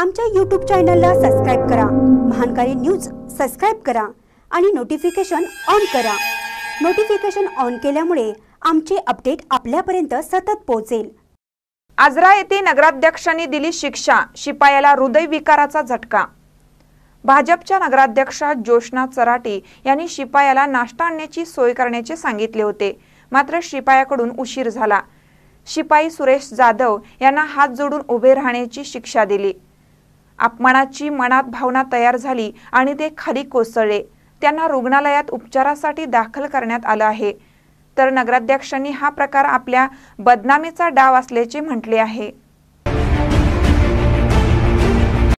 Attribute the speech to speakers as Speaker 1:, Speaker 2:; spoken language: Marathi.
Speaker 1: आमच्या यूट्यूब चॅनलला सबस्क्राईब करा महानकारी न्यूज सबस्क्राईब करा आणि नोटिफिकेशन ऑन करा नोटिफिकेशन ऑन केल्यामुळे आमचे अपडेट आपल्यापर्यंत सतत पोहोचेल आजरा येथे नगराध्यक्षांनी दिली शिक्षा
Speaker 2: शिपायाला हृदयविकाराचा झटका भाजपच्या नगराध्यक्षा ज्योष्णा चराटे यांनी शिपायाला नाश्ता आणण्याची सोय करण्याचे सांगितले होते मात्र शिपायाकडून उशीर झाला शिपाई सुरेश जाधव यांना हात जोडून उभे राहण्याची शिक्षा दिली अपमानाची मनात भावना तयार झाली आणि ते खाली कोसळले त्यांना रुग्णालयात उपचारासाठी दाखल करण्यात आलं आहे तर नगराध्यक्षांनी हा प्रकार आपल्या बदनामीचा डाव असल्याचे म्हटले आहे